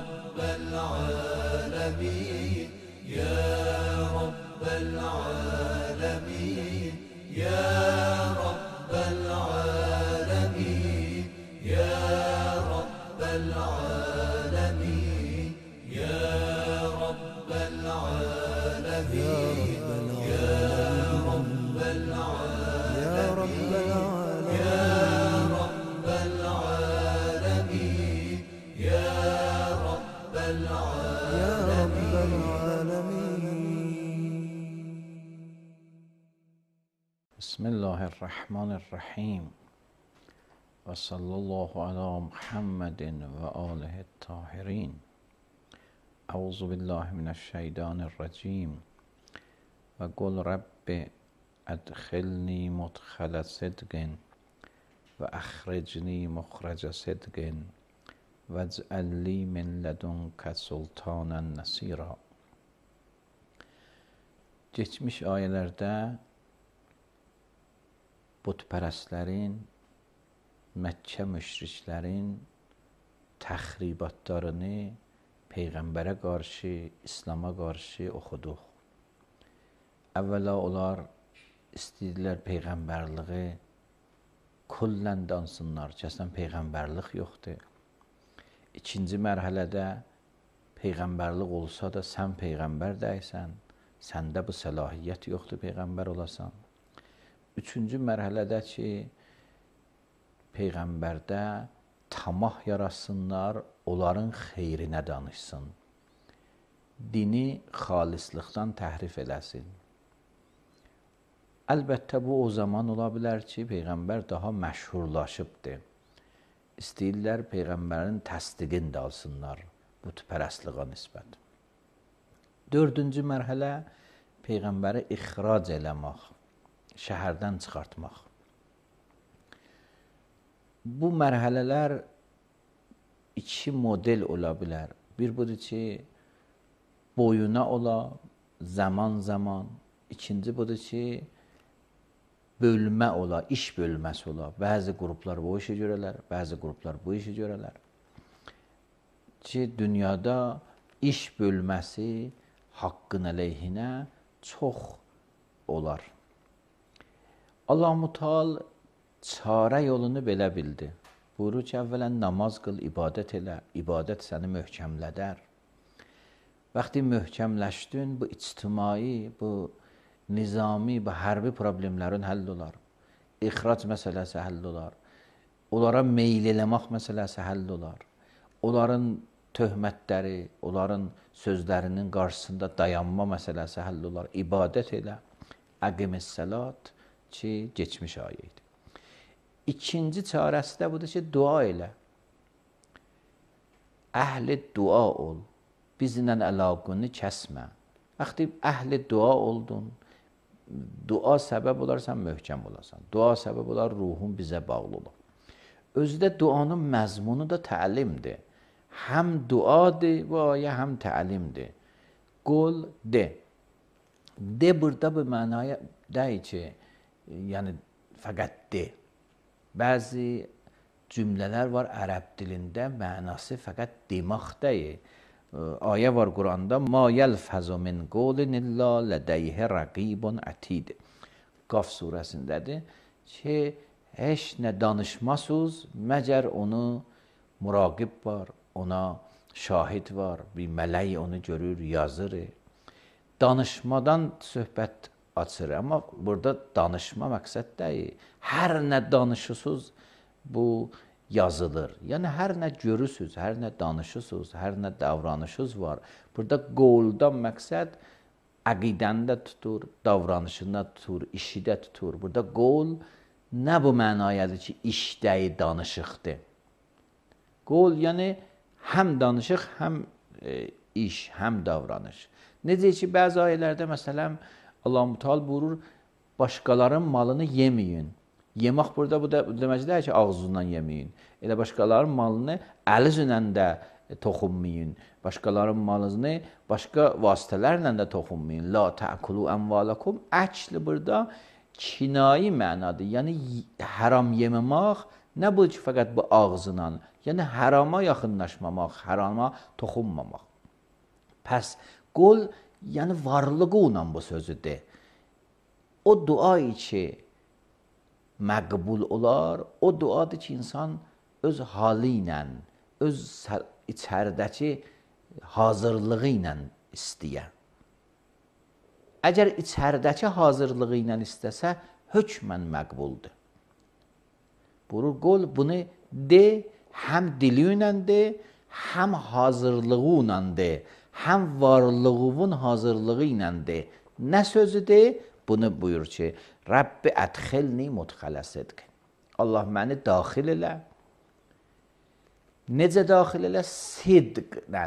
رب العالمين يا رب العالمين يا الله الرحمن الرحیم و صلی الله علی محمد و آله الطاهرین اعوذ بالله من الشیطان الرجیم و رب ادخلنی مدخل صدق و اخرجنی مخرج صدق و لی من لدنک سلطانا نصیرا geçmiş ayelerde butpərəslərin, Məkkə müşriklərin təxribatlarını Peyğəmbərə qarşı, İslam'a qarşı oxuduq. Əvvəla onlar istəyirdilər Peyğəmbərliyi kullən dansınlar, kəsən Peyğəmbərlik yoxdur. İkinci mərhələdə Peyğəmbərlik olsa da sən Peyğəmbər deyilsən, səndə bu səlahiyyət yoxdur Peyğəmbər olasan üçüncü mərhələdə ki, Peyğəmbərdə tamah yaratsınlar, onların xeyrinə danışsın. Dini xalislıqdan təhrif eləsin. Əlbəttə, bu o zaman ola bilər ki, Peyğəmbər daha məşhurlaşıbdır. İstəyirlər Peyğəmbərin təsdiqini də alsınlar bütpərəstliğə nisbət. Dördüncü mərhələ Peyğəmbəri ixrac eləmək şəhərdən çıxartmaq. Bu mərhələlər iki model ola bilər. Bir budur ki, boyuna ola, zaman-zaman. İkinci budur ki, bölmə ola, iş bölməsi ola. Bəzi qruplar bu işi görələr, bəzi qruplar bu işi görələr. Ki, dünyada iş bölməsi haqqın əleyhinə çox olar. Allah-u Teal çarə yolunu belə bildi. Buyurur ki, əvvələn namaz qıl, ibadət elə, ibadət səni möhkəmlədər. Vaxti möhkəmləşdin, bu ictimai, bu nizami, bu hərbi problemlərin həll olar. İxrac məsələsi həll olar. Onlara meyil eləmək məsələsi həll olar. Onların töhmətləri, onların sözlərinin qarşısında dayanma məsələsi həll olar. İbadət elə, əqimis səlat, ki, keçmiş ayə idi. İkinci çarəsi də budur ki, dua elə. Əhli dua ol. Bizlə əlaqını kəsmə. Əxti əhli dua oldun. Dua səbəb olarsan möhkəm olasan. Dua səbəb olar ruhun bizə bağlı olur. Özü də duanın məzmunu da təlimdir. Həm duadır bu ayə, həm təlimdir. Qul de. De burada bu mənaya deyir ki, yəni fəqət deyil. Bəzi cümlələr var ərəb dilində mənası fəqət demək deyil. Ayə var Quranda: "Ma yalfhazu min qawlin illa ladayhi raqibun atid." Qaf surəsindədir ki, heç nə danışmasız, məgər onu muraqib var, ona şahid var, bir mələk onu görür, yazır. Danışmadan söhbət açır. Amma burada danışma məqsəd deyil. Hər nə danışırsınız, bu yazılır. Yəni hər nə görürsüz, hər nə danışırsınız, hər nə davranışınız var. Burada qoldan məqsəd əqidəndə tutur, davranışında tutur, işidə tutur. Burada qol nə bu mənayədir ki, işdəyi danışıqdır. Qol yəni həm danışıq, həm e, iş, həm davranış. Necə ki, bəzi ayələrdə məsələn, e, Allah-u Teala buyurur, başqaların malını yeməyin. Yemək burada bu da demək deyil ki, ağzından yeməyin. Elə başqalarının malını əlinizlə də e, toxunmayın. Başqalarının malını başqa vasitələrlə də toxunmayın. La ta'kulu amvalakum. Əçli burada kinayi mənadır. Yəni haram yeməmək nə bu ki, fəqət bu ağzından, yəni harama yaxınlaşmamaq, harama toxunmamaq. Pəs qol Yəni varlığı ilə bu sözüdür. O duayı ki məqbul olar, o duadır ki insan öz halı ilə, öz içəridəki hazırlığı ilə istəyə. Əgər içəridəki hazırlığı ilə istəsə, hökmən məqbuldur. Burur qol bunu de, həm dili ilə de, həm hazırlığı ilə de həm varlığının hazırlığı iləndir. Nə sözüdür? Bunu buyur ki, Rəbbi ədxilni mudxalə sidq. Allah məni daxil elə. Necə daxil elə? Sidqlə,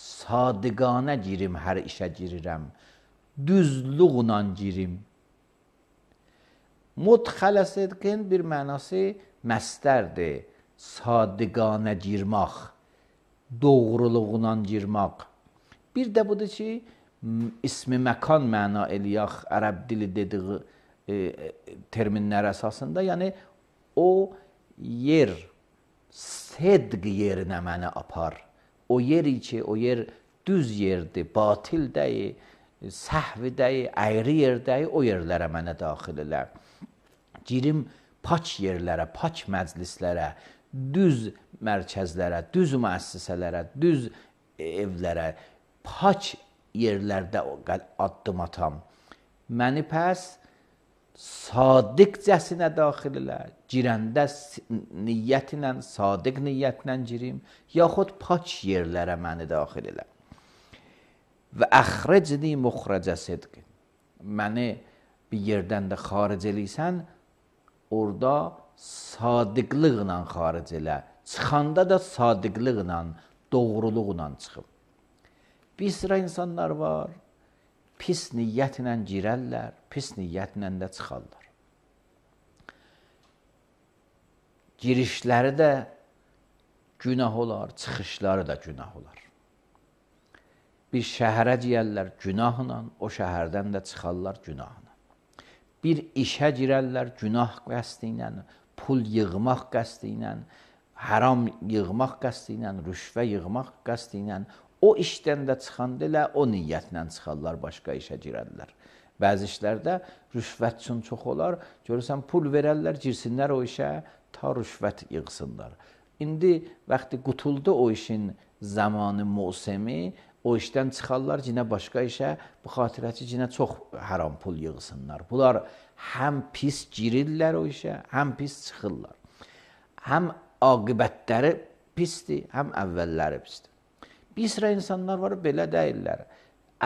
sadiqanə girim, hər işə girirəm. Düzlüğlə girim. Mudxalə sidqin bir mənası məstərdir. Sadiqanə girmək, doğruluğla girmək Bir də budur ki, ismi məkan məna eləyək ərəb dili dediyi e, e terminlər əsasında, yəni o yer sedq yerinə məni apar. O yeri ki, o yer düz yerdir, batil deyil, səhv deyil, ayrı yer deyil, o yerlərə mənə daxil elə. Girim paç yerlərə, paç məclislərə, düz mərkəzlərə, düz müəssisələrə, düz evlərə, pak yerlərdə addım atam. Məni pəs sadiqcəsinə daxil elə, girəndə niyyətlə, sadiq niyyətlə girim, yaxud pak yerlərə məni daxil elə. Və əxrəcni muxrəcə sidq. Məni bir yerdən də xaric eləyirsən, orada sadiqliqlə xaric elə. Çıxanda da sadiqliqlə, doğruluqla çıxım. Bir sıra insanlar var, pis niyyətlə girərlər, pis niyyətlə də çıxarlar. Girişləri də günah olar, çıxışları da günah olar. Bir şəhərə girərlər günahla, o şəhərdən də çıxarlar günahla. Bir işə girərlər günah qəsdi ilə, pul yığmaq qəsdi ilə, haram yığmaq qəsdi ilə, rüşvə yığmaq qəsdi ilə O işdən də çıxanda elə o niyyətlə çıxarlar, başqa işə girərlər. Bəzi işlərdə rüşvət üçün çox olar. Görürsən, pul verərlər, girsinlər o işə, ta rüşvət yığsınlar. İndi vaxtı qutuldu o işin zamanı, mövsimi, o işdən çıxarlar, cinə başqa işə, bu xatirəçi cinə çox haram pul yığsınlar. Bunlar həm pis girirlər o işə, həm pis çıxırlar. Həm aqibətləri pisdir, həm əvvəlləri pisdir. Bir sıra insanlar var, belə deyillər.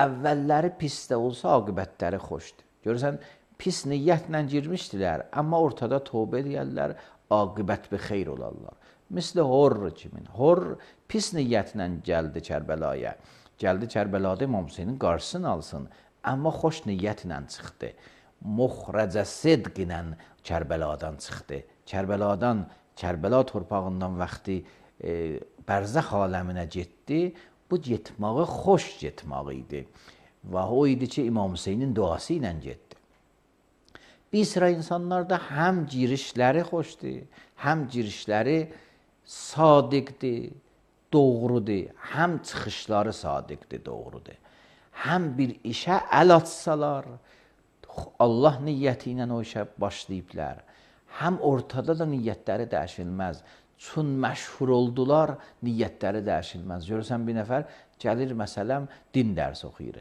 Əvvəlləri pis də olsa, aqibətləri xoşdur. Görürsən, pis niyyətlə girmişdilər, amma ortada tövbə edərlər, aqibət bir xeyr olarlar. Misli Horr kimin. Horr pis niyyətlə gəldi Kərbəlaya. Gəldi Kərbəlada İmam Hüseynin qarşısını alsın, amma xoş niyyətlə çıxdı. Muhrəcə sidq ilə Kərbəladan çıxdı. Kərbəladan, Kərbəla torpağından vaxtı e, bərzəx aləminə getdi. Bu getmağı xoş getmaq idi və o idi ki, İmam Hüseynin duası ilə getdi. Bir sıra insanlarda həm girişləri xoşdur, həm girişləri sadiqdir, doğrudur, həm çıxışları sadiqdir, doğrudur. Həm bir işə əl atsalar, Allah niyyəti ilə o işə başlayıblar. Həm ortada da niyyətləri dəyişilməz çün məşhur oldular, niyyətləri dəyişilməz. Görürsən, bir nəfər gəlir, məsələn, din dərsi oxuyur.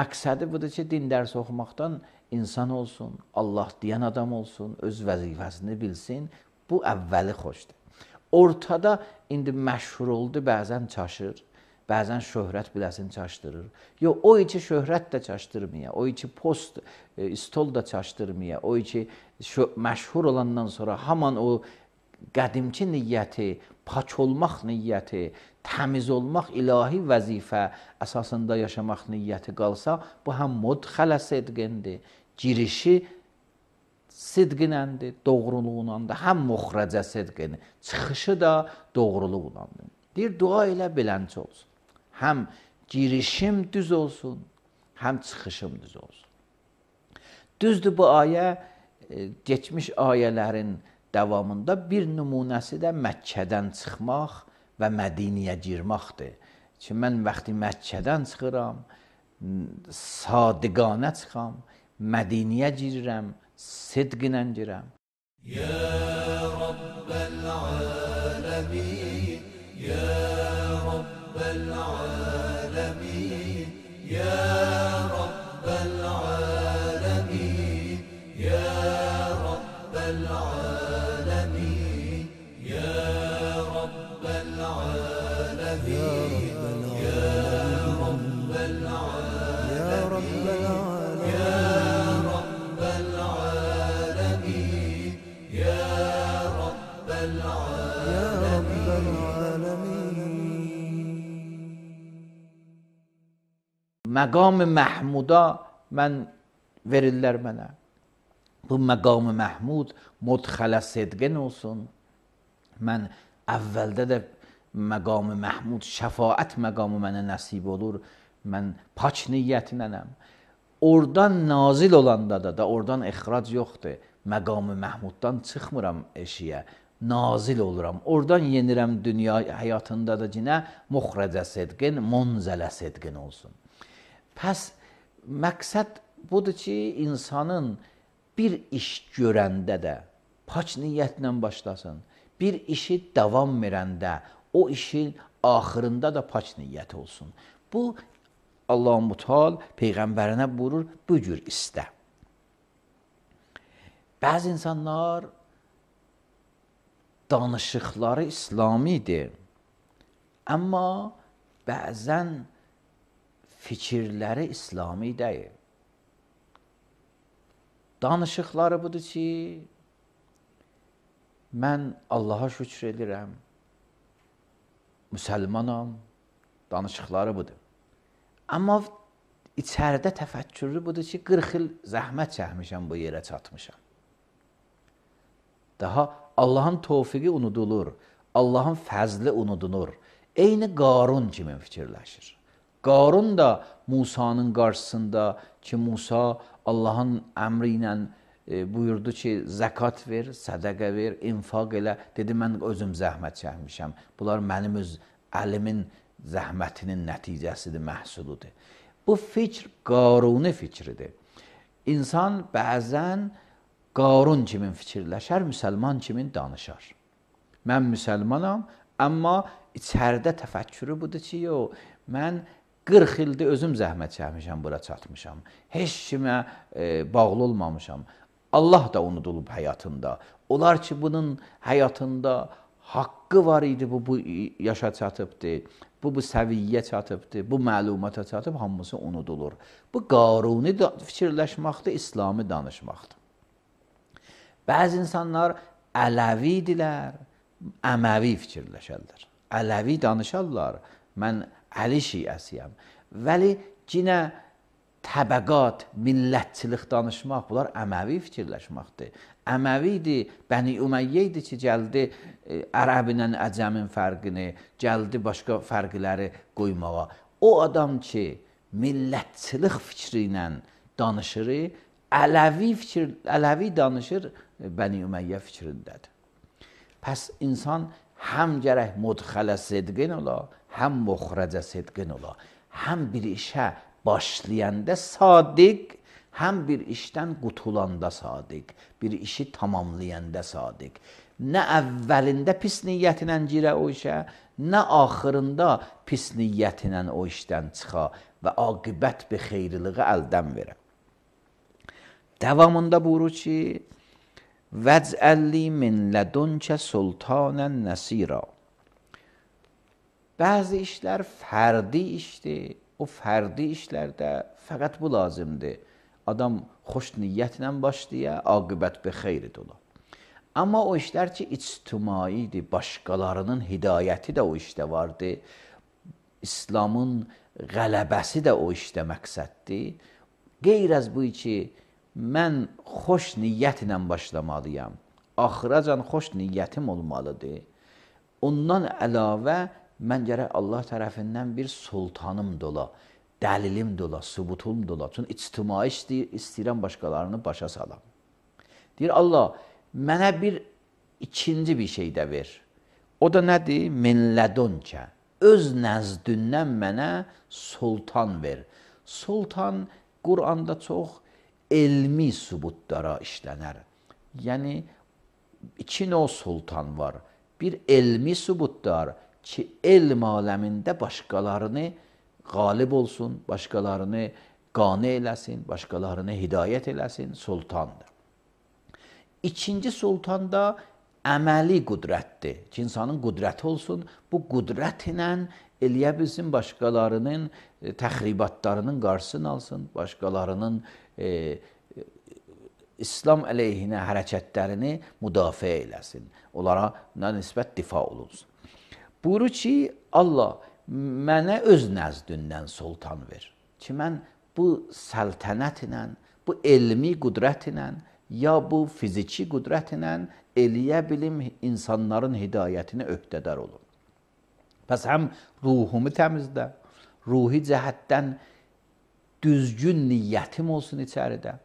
Məqsədi budur ki, din dərsi oxumaqdan insan olsun, Allah deyən adam olsun, öz vəzifəsini bilsin. Bu, əvvəli xoşdur. Ortada indi məşhur oldu, bəzən çaşır, bəzən şöhrət biləsin çaşdırır. Yox, o içi şöhrət də çaşdırmaya, o içi post, e, stol da çaşdırmaya, o içi məşhur olandan sonra haman o qədimki niyyəti, pak olmaq niyyəti, təmiz olmaq ilahi vəzifə əsasında yaşamaq niyyəti qalsa, bu həm mudxələ sidqindir, girişi sidqinəndir, doğruluğunandır, həm muxrəcə sidqin, çıxışı da doğruluğunandır. Deyir, dua elə bilənç olsun. Həm girişim düz olsun, həm çıxışım düz olsun. Düzdür bu ayə, e, geçmiş ayələrin davamında bir nümunəsi də Məkkədən çıxmaq və Mədiniyə girməkdir. Ki mən vaxtı Məkkədən çıxıram, sadiqanə çıxam, Mədiniyə girirəm, sidqlə girirəm. Ya Rabbel aləmin, ya Rabbel aləmin, ya məqam-ı məhmuda mən verirlər mənə. Bu məqam-ı məhmud mudxələ sedqin olsun. Mən əvvəldə də məqam-ı məhmud, şəfaət məqamı mənə nəsib olur. Mən paç niyyətinənəm. Oradan nazil olanda da, da oradan ixrac yoxdur. Məqam-ı məhmuddan çıxmıram eşiyə. Nazil oluram. Oradan yenirəm dünya həyatında da cinə muxrəcə sedqin, munzələ sedqin olsun. Pəs məqsəd budur ki, insanın bir iş görəndə də pak niyyətlə başlasın. Bir işi davam verəndə o işin axırında da pak niyyət olsun. Bu Allah Mutal peyğəmbərinə buyurur, bu cür istə. Bəzi insanlar danışıqları İslamidir. Amma bəzən fikirləri İslami deyil. Danışıqları budur ki, mən Allaha şükür edirəm, müsəlmanam, danışıqları budur. Amma içəridə təfəkkürlü budur ki, 40 il zəhmət çəkmişəm, bu yerə çatmışam. Daha Allahın tövfiqi unudulur, Allahın fəzli unudulur. Eyni Qarun kimi fikirləşir. Qarun da Musanın qarşısında ki, Musa Allahın əmri ilə e, buyurdu ki, zəkat ver, sədəqə ver, infaq elə. Dedi, mən özüm zəhmət çəkmişəm. Bunlar mənim öz əlimin zəhmətinin nəticəsidir, məhsuludur. Bu fikr qaruni fikridir. İnsan bəzən qarun kimi fikirləşər, müsəlman kimi danışar. Mən müsəlmanam, amma içəridə təfəkkürü budur ki, yox, mən müsəlmanam, 40 ildir özüm zəhmət çəkmişəm, bura çatmışam. Heç kimə e, bağlı olmamışam. Allah da unudulub həyatında. Onlar ki, bunun həyatında haqqı var idi, bu, bu yaşa çatıbdı, bu, bu səviyyə çatıbdı, bu məlumata çatıb, hamısı unudulur. Bu, qaruni fikirləşməkdir, İslami danışmaqdır. Bəzi insanlar ələvidilər, əməvi fikirləşərlər. Ələvi danışarlar. Mən Əli şiəsiyəm. Vəli yenə təbəqat, millətçilik danışmaq, bunlar əməvi fikirləşməkdir. Əməvi idi, Bəni Üməyyə idi ki, gəldi ə, ərəb ilə əcəmin fərqini, gəldi başqa fərqləri qoymağa. O adam ki, millətçilik fikri ilə danışır, Ələvi fikir, Ələvi danışır Bəni Üməyyə fikrindədir. Pəs insan həm gərək mudxələ sidqin ola, həm muxrəcə sidqin ola, həm bir işə başlayanda sadiq, həm bir işdən qutulanda sadiq, bir işi tamamlayanda sadiq. Nə əvvəlində pis niyyətlə girə o işə, nə axırında pis niyyətlə o işdən çıxa və aqibət bir xeyirliyi əldən verə. Davamında buyurur ki: "Vəcəlli min ladunka sultanan nasira" Bəzi işlər fərdi işdir. O fərdi işlərdə fəqət bu lazımdır. Adam xoş niyyətlə başlaya, aqibət bir xeyridir ola. Amma o işlər ki, ictimaidir, başqalarının hidayəti də o işdə vardır. İslamın qələbəsi də o işdə məqsəddir. Qeyr az bu ki, mən xoş niyyətlə başlamalıyam. Axıracan xoş niyyətim olmalıdır. Ondan əlavə mən gərək Allah tərəfindən bir sultanım dola, dəlilim dola, sübutum dola. Çünki ictimai istəyir, istəyirəm başqalarını başa salam. Deyir Allah, mənə bir ikinci bir şey də ver. O da nədir? Minlədunkə. Öz nəzdündən mənə sultan ver. Sultan Quranda çox elmi sübutlara işlənər. Yəni, iki növ sultan var. Bir elmi sübutlar, ki, elm aləmində başqalarını qalib olsun, başqalarını qane eləsin, başqalarını hidayət eləsin, sultandır. İkinci sultan da əməli qudrətdir. Ki, insanın qudrəti olsun, bu qudrət ilə eləyə bilsin başqalarının e, təxribatlarının qarşısını alsın, başqalarının e, İslam əleyhinə hərəkətlərini müdafiə eləsin. Onlara nisbət difa olunsun. Buyurur ki, Allah mənə öz nəzdündən sultan ver. Ki, mən bu səltənət ilə, bu elmi qüdrət ilə, ya bu fiziki qüdrət ilə eləyə bilim insanların hidayətinə öhdədar olun. Pəs həm ruhumu təmizlə, ruhi cəhətdən düzgün niyyətim olsun içəridə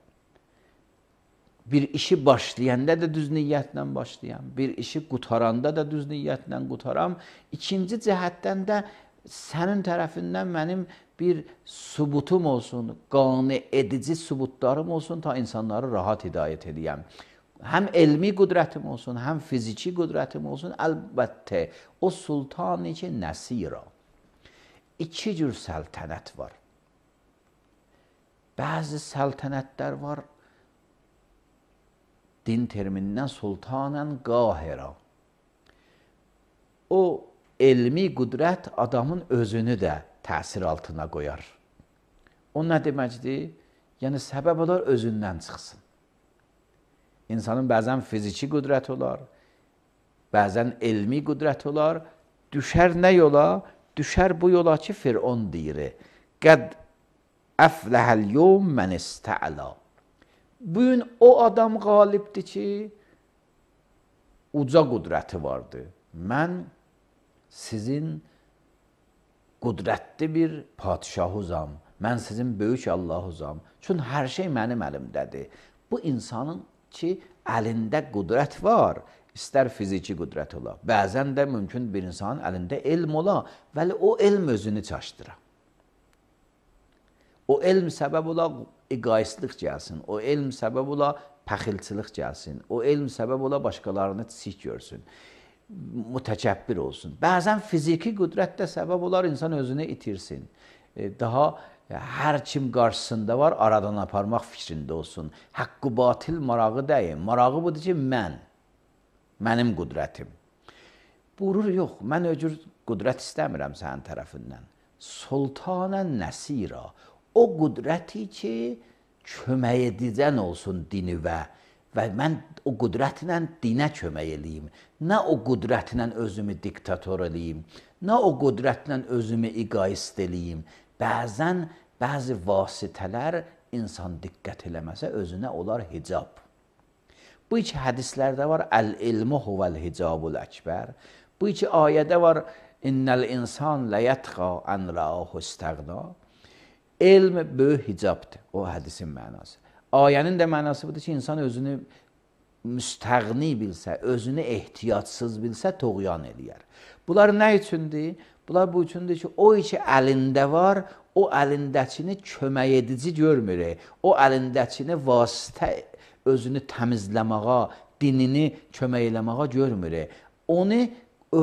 bir işi başlayəndə də düz niyyətlə başlayam, bir işi qutaranda da düz niyyətlə qutaram. İkinci cəhətdən də sənin tərəfindən mənim bir sübutum olsun, qane edici sübutlarım olsun ta insanları rahat hidayət edəyəm. Həm elmi qudrətim olsun, həm fiziki qudrətim olsun. Əlbəttə, o sultan ki nəsira. İki cür səltənət var. Bəzi səltənətlər var, din terminindən sultanen qahira. O elmi qudrət adamın özünü də təsir altına qoyar. O nə deməkdir? Yəni səbəb olar özündən çıxsın. İnsanın bəzən fiziki qudrəti olar, bəzən elmi qudrəti olar. Düşər nə yola? Düşər bu yola ki, Firon deyir: "Qəd əfləhəl yum mən istə'la." Bugün o adam qalibdir ki, uca qudrəti vardı. Mən sizin qudrətli bir padişahuzam. Mən sizin böyük Allahuzam. Çün hər şey mənim əlimdədir. Bu insanın ki, əlində qudrət var. İstər fiziki qudrət ola, bəzən də mümkün bir insanın əlində elm ola, vəli o elm özünü çaşdıra. O elm səbəb ola eqaistlıq gəlsin, o elm səbəb ola pəxilçilik gəlsin, o elm səbəb ola başqalarını çiçik görsün, mütəkəbbir olsun. Bəzən fiziki qüdrət də səbəb olar insan özünü itirsin. E, daha e, hər kim qarşısında var, aradan aparmaq fikrində olsun. Həqqü batil marağı deyil. Marağı budur ki, mən, mənim qüdrətim. Burur yox, mən öcür qüdrət istəmirəm sənin tərəfindən. Sultana Nəsira, o qüdrəti ki, kömək edəcən olsun dini və və mən o qüdrətlə dinə kömək eləyim. Nə o qüdrətlə özümü diktator eləyim, nə o qüdrətlə özümü egoist eləyim. Bəzən bəzi vasitələr insan diqqət eləməsə özünə olar hicab. Bu iki hədislərdə var əl-ilmu huvel hicabul əkbər. Bu iki ayədə var innel insan la yatqa an ra'ahu istagna. Elm böyük hicabdır, o hədisin mənası. Ayənin də mənası budur ki, insan özünü müstəğni bilsə, özünü ehtiyatsız bilsə, toğyan eləyər. Bunlar nə üçündür? Bunlar bu üçündür ki, o iki əlində var, o əlindəkini kömək edici görmürük. O əlindəkini vasitə özünü təmizləməyə, dinini kömək eləməyə görmürük. Onu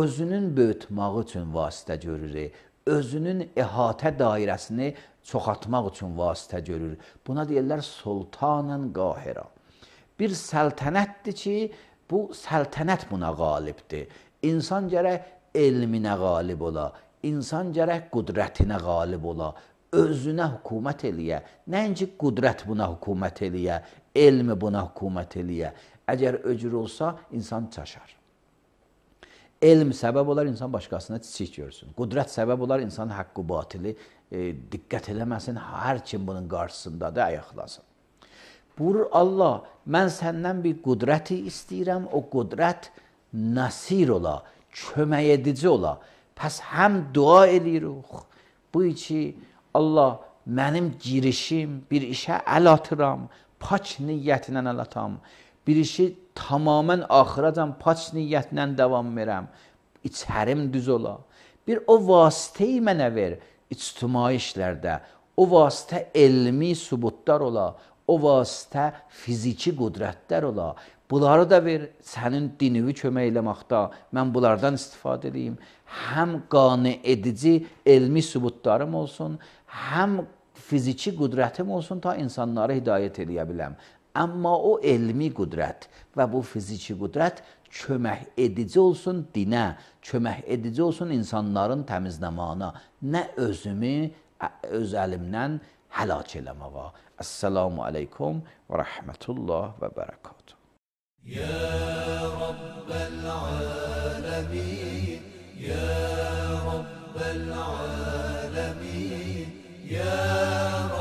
özünün böyütməyi üçün vasitə görürük özünün əhatə dairəsini çoxaltmaq üçün vasitə görür. Buna deyirlər Sultanən Qahirə. Bir səltənətdir ki, bu səltənət buna qalibdir. İnsan gərək elminə qalib ola, insan gərək qudrətinə qalib ola, özünə hökumət eləyə. Nəinki qudrət buna hökumət eləyə, elmi buna hökumət eləyə. Əgər öcür olsa, insan çaşar. Elm səbəb olar insan başqasına çiçik görsün. Qudrət səbəb olar insan haqqı batili e, diqqət eləməsin, hər kim bunun qarşısındadır, ayaqlasın. Buyurur Allah, mən səndən bir qudrəti istəyirəm, o qudrət nəsir ola, kömək edici ola. Pəs həm dua eləyirik, bu içi Allah mənim girişim, bir işə əl atıram, paç niyyətlə əl atam bir işi tamamən axıracan paç niyyətlə davam verəm. İçərim düz ola. Bir o vasitəyi mənə ver ictimai işlərdə. O vasitə elmi sübutlar ola. O vasitə fiziki qudrətlər ola. Bunları da ver, sənin dinivi kömək eləməkdə mən bunlardan istifadə edeyim. Həm qane edici elmi sübutlarım olsun, həm fiziki qudrətim olsun ta insanları hidayət eləyə biləm. Amma o elmi qüdrət və bu fiziki qüdrət kömək edici olsun dinə, kömək edici olsun insanların təmizləməyinə, nə özümü öz əlimdən həlak eləməyə. Assalamu alaykum və rahmetullah və bərəkatuh. Ya Rabbel alamin, ya Rabbel alamin, ya Rabbel